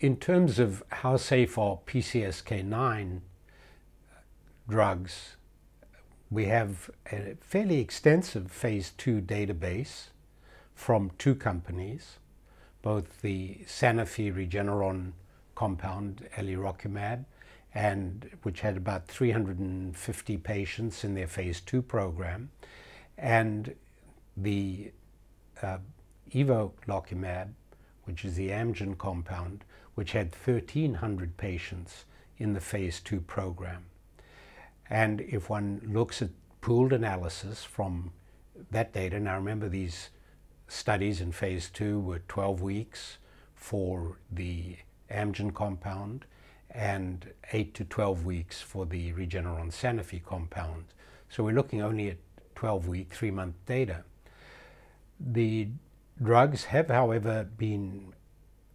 in terms of how safe are PCSK9 uh, drugs, we have a fairly extensive phase two database from two companies, both the Sanofi Regeneron compound, elirocumab, and which had about 350 patients in their phase two program, and the uh, evolocumab, which is the Amgen compound, which had 1,300 patients in the phase two program. And if one looks at pooled analysis from that data, now remember these studies in phase two were 12 weeks for the Amgen compound and 8 to 12 weeks for the Regeneron Sanofi compound. So we're looking only at 12 week, three month data. The Drugs have, however, been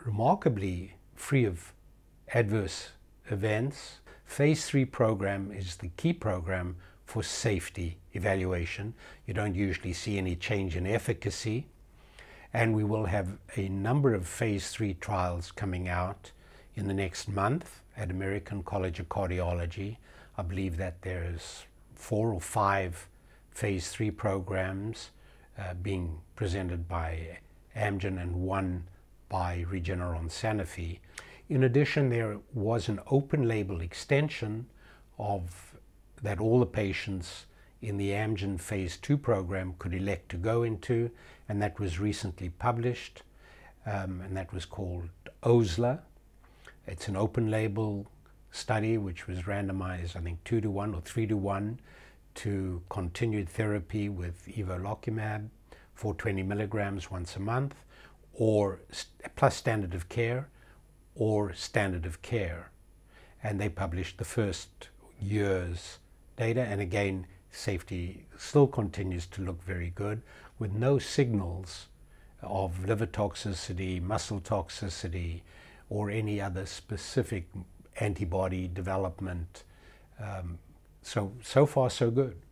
remarkably free of adverse events. Phase 3 program is the key program for safety evaluation. You don't usually see any change in efficacy. And we will have a number of phase 3 trials coming out in the next month at American College of Cardiology. I believe that there's four or five phase 3 programs uh, being presented by Amgen and one by Regeneron Sanofi. In addition, there was an open label extension of that all the patients in the Amgen phase two program could elect to go into, and that was recently published, um, and that was called OSLA. It's an open label study which was randomized, I think, two to one or three to one to continued therapy with evolocumab for 20 milligrams once a month, or plus standard of care, or standard of care. And they published the first year's data, and again, safety still continues to look very good with no signals of liver toxicity, muscle toxicity, or any other specific antibody development um, so, so far, so good.